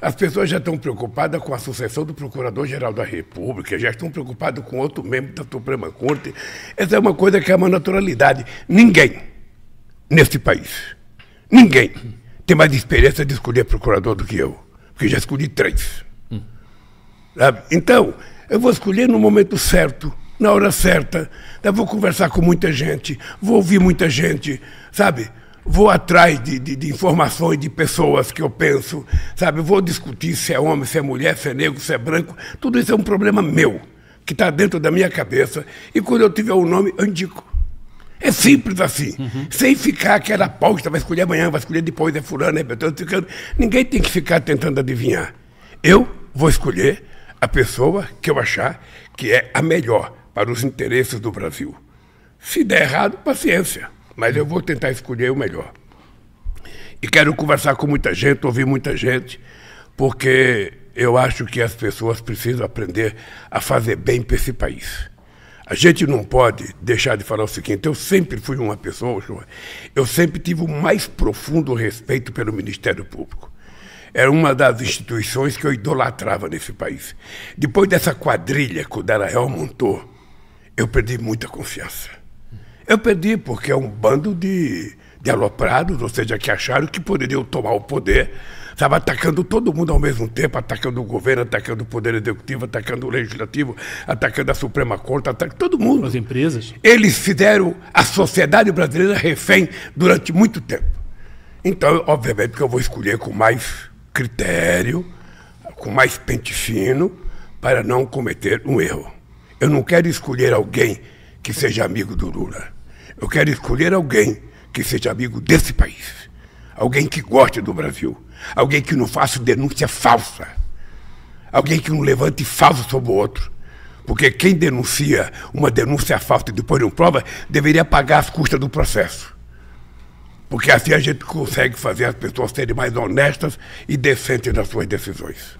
As pessoas já estão preocupadas com a sucessão do Procurador-Geral da República, já estão preocupadas com outro membro da Suprema Corte. Essa é uma coisa que é uma naturalidade. Ninguém neste país, ninguém tem mais experiência de escolher procurador do que eu, porque já escolhi três. Então, eu vou escolher no momento certo, na hora certa, eu vou conversar com muita gente, vou ouvir muita gente, sabe? vou atrás de, de, de, informações de pessoas que eu penso, sabe? Vou discutir se é homem, se é mulher, se é negro, se é branco. Tudo isso é um problema meu, que está dentro da minha cabeça. E quando eu tiver o um nome, eu indico. É simples assim. Uhum. Sem ficar aquela aposta, vai escolher amanhã, vai escolher depois, é fulano, é betano, ficando. É Ninguém tem que ficar tentando adivinhar. Eu vou escolher a pessoa que eu achar que é a melhor para os interesses do Brasil. Se der errado, paciência mas eu vou tentar escolher o melhor. E quero conversar com muita gente, ouvir muita gente, porque eu acho que as pessoas precisam aprender a fazer bem para esse país. A gente não pode deixar de falar o seguinte: eu sempre fui uma pessoa, eu sempre tive o mais profundo respeito pelo Ministério Público. Era uma das instituições que eu idolatrava nesse país. Depois dessa quadrilha que o Darael montou, eu perdi muita confiança. Eu perdi porque é um bando de, de aloprados, ou seja, que acharam que poderiam tomar o poder estava atacando todo mundo ao mesmo tempo, atacando o governo, atacando o poder executivo, atacando o legislativo, atacando a Suprema Corte, atacando todo mundo. As empresas. Eles fizeram a sociedade brasileira refém durante muito tempo. Então, obviamente, que eu vou escolher com mais critério, com mais pente fino, para não cometer um erro. Eu não quero escolher alguém que seja amigo do Lula. Eu quero escolher alguém que seja amigo desse país, alguém que goste do Brasil, alguém que não faça denúncia falsa, alguém que não levante falso sobre o outro. Porque quem denuncia uma denúncia falsa e depois não prova, deveria pagar as custas do processo. Porque assim a gente consegue fazer as pessoas serem mais honestas e decentes nas suas decisões.